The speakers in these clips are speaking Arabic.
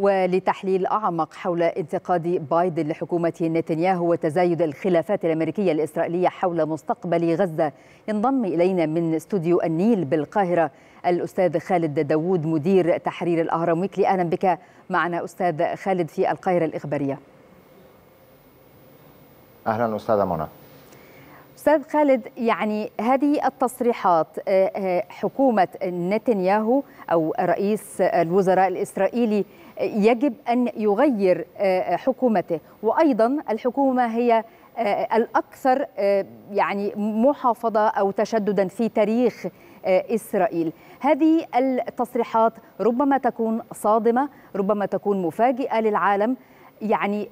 ولتحليل أعمق حول انتقاد بايدن لحكومة نتنياهو وتزايد الخلافات الأمريكية الإسرائيلية حول مستقبل غزة ينضم إلينا من استوديو النيل بالقاهرة الأستاذ خالد داوود مدير تحرير الأهرام ويكلي أهلا بك معنا أستاذ خالد في القاهرة الإخبارية أهلا أستاذة منى أستاذ خالد يعني هذه التصريحات آه، آه، حكومة نتنياهو أو رئيس الوزراء الإسرائيلي آه، يجب أن يغير حكومته وأيضا الحكومة هي الأكثر يعني محافظة أو تشددا في تاريخ إسرائيل هذه التصريحات ربما تكون صادمة ربما تكون مفاجئة للعالم يعني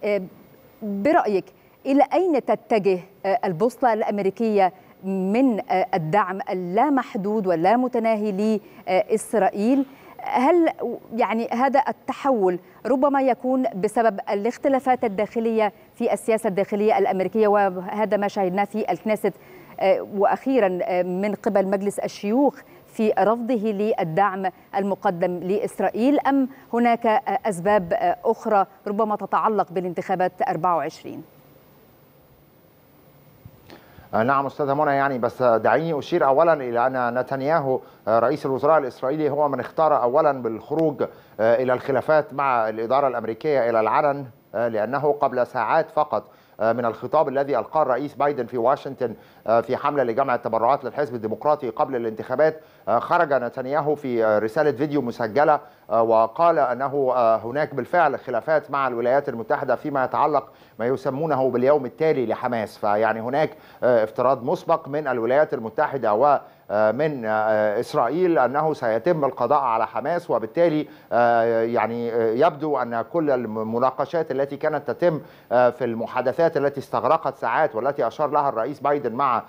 برأيك إلى أين تتجه آه، البوصلة الأمريكية من آه، الدعم اللامحدود واللامتناهي لإسرائيل هل يعني هذا التحول ربما يكون بسبب الاختلافات الداخلية في السياسة الداخلية الأمريكية وهذا ما شاهدناه في الكنيست آه، واخيرا من قبل مجلس الشيوخ في رفضه للدعم المقدم لاسرائيل ام هناك اسباب اخرى ربما تتعلق بالانتخابات 24 آه، نعم استاذه منى يعني بس دعيني اشير اولا الى ان نتنياهو آه، رئيس الوزراء الاسرائيلي هو من اختار اولا بالخروج آه، الى الخلافات مع الاداره الامريكيه الى العلن آه، لأنه قبل ساعات فقط آه، من الخطاب الذي ألقاه الرئيس بايدن في واشنطن آه، في حملة لجمع التبرعات للحزب الديمقراطي قبل الانتخابات خرج نتنياهو في رسالة فيديو مسجلة وقال أنه هناك بالفعل خلافات مع الولايات المتحدة فيما يتعلق ما يسمونه باليوم التالي لحماس فيعني هناك افتراض مسبق من الولايات المتحدة و آه، من آه، اسرائيل انه سيتم القضاء على حماس وبالتالي آه، يعني يبدو ان كل المناقشات التي كانت تتم في المحادثات التي استغرقت ساعات والتي اشار لها الرئيس بايدن مع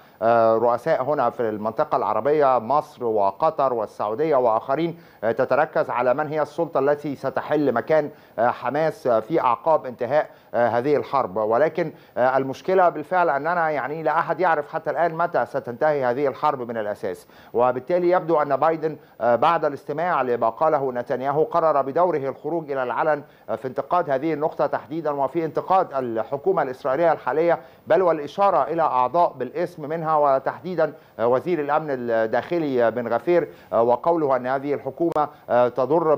رؤساء هنا في المنطقه العربيه مصر وقطر والسعوديه واخرين تتركز على من هي السلطه التي ستحل مكان حماس في اعقاب انتهاء هذه الحرب ولكن المشكله بالفعل اننا يعني لا احد يعرف حتى الان متى ستنتهي هذه الحرب من الاساس الأساس وبالتالي يبدو أن بايدن آه، بعد الاستماع لما قاله نتنياهو قرر بدوره الخروج إلى العلن آه، في انتقاد هذه النقطة تحديدا وفي انتقاد الحكومة الإسرائيلية الحالية بل والإشارة إلى أعضاء بالاسم منها وتحديدا آه، وزير الأمن الداخلي بن غفير وقوله أن هذه الحكومة تضر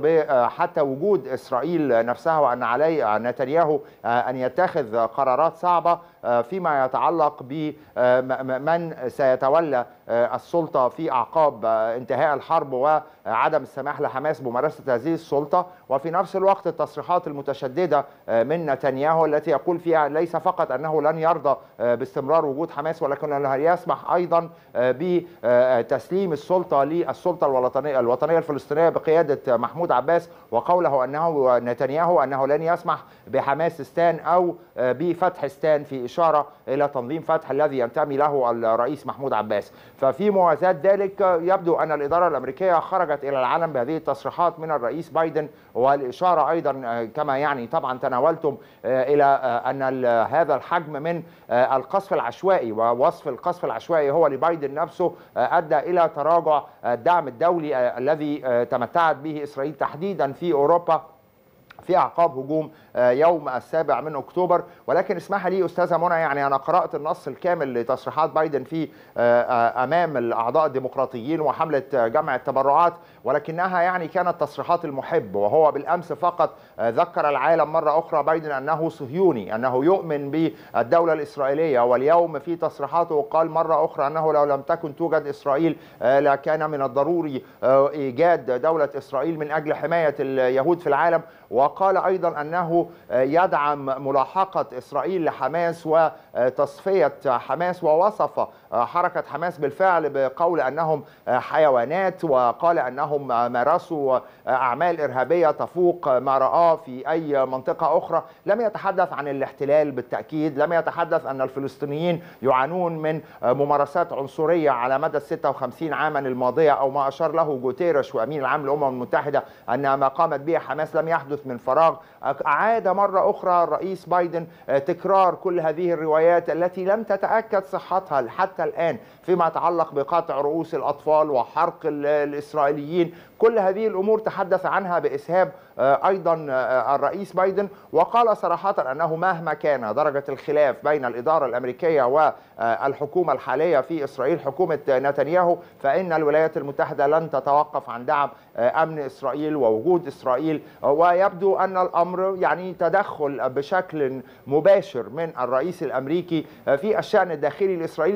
حتى وجود إسرائيل نفسها وأن علي نتنياهو أن يتخذ قرارات صعبة آه، فيما يتعلق بمن آه، سيتولى آه، السلطة في أعقاب انتهاء الحرب وعدم السماح لحماس بممارسة هذه السلطة وفي نفس الوقت التصريحات المتشددة من نتنياهو التي يقول فيها ليس فقط أنه لن يرضى باستمرار وجود حماس ولكنه يسمح أيضا بتسليم السلطة للسلطة الوطنية, الوطنية الفلسطينية بقيادة محمود عباس وقوله أنه نتنياهو أنه لن يسمح بحماس ستان أو بفتح ستان في إشارة إلى تنظيم فتح الذي ينتمي له الرئيس محمود عباس ففي موازاة ذلك يبدو أن الإدارة الأمريكية خرجت إلى العالم بهذه التصريحات من الرئيس بايدن والإشارة أيضا آه، كما يعني طبعا تناولتم آه، إلى آه، أن هذا الحجم من القصف العشوائي ووصف القصف العشوائي هو لبايدن نفسه أدى إلى تراجع الدعم الدولي الذي تمتعت به إسرائيل تحديدا في أوروبا في اعقاب هجوم آه، يوم السابع من اكتوبر ولكن اسمح لي استاذه منى يعني انا قرات النص الكامل لتصريحات بايدن في آه، آه، امام الاعضاء الديمقراطيين وحمله جمع التبرعات ولكنها يعني كانت تصريحات المحب وهو بالامس فقط ذكر العالم مره اخرى بايدن انه صهيوني انه يؤمن بالدوله الاسرائيليه واليوم في تصريحاته قال مره اخرى انه لو لم تكن توجد اسرائيل لكان من الضروري ايجاد دوله اسرائيل من اجل حمايه اليهود في العالم و وقال أيضا أنه آه، يدعم ملاحقة إسرائيل لحماس وتصفية حماس ووصف آه، حركة حماس بالفعل بقول أنهم آه، حيوانات وقال أنهم مارسوا أعمال إرهابية تفوق ما رآه في أي منطقة أخرى لم يتحدث عن الاحتلال بالتأكيد لم يتحدث أن الفلسطينيين يعانون من ممارسات عنصرية على مدى 56 عاما الماضية أو ما أشار له جوتيرش وأمين العام للأمم المتحدة أن ما قامت به حماس لم يحدث من فراغ أعاد مرة أخرى الرئيس بايدن آه، تكرار كل هذه الروايات التي لم تتأكد صحتها حتى الآن فيما يتعلق بقطع رؤوس الأطفال وحرق الإسرائيليين كل هذه الأمور تحدث عنها بإسهاب آه، ايضا آه، آه، الرئيس بايدن وقال صراحه انه مهما كان درجه الخلاف بين الاداره الامريكيه والحكومه الحاليه في اسرائيل حكومه نتنياهو فان الولايات المتحده لن تتوقف عن دعم امن اسرائيل ووجود اسرائيل ويبدو ان الامر يعني تدخل بشكل مباشر من الرئيس الامريكي في الشان الداخلي الاسرائيلي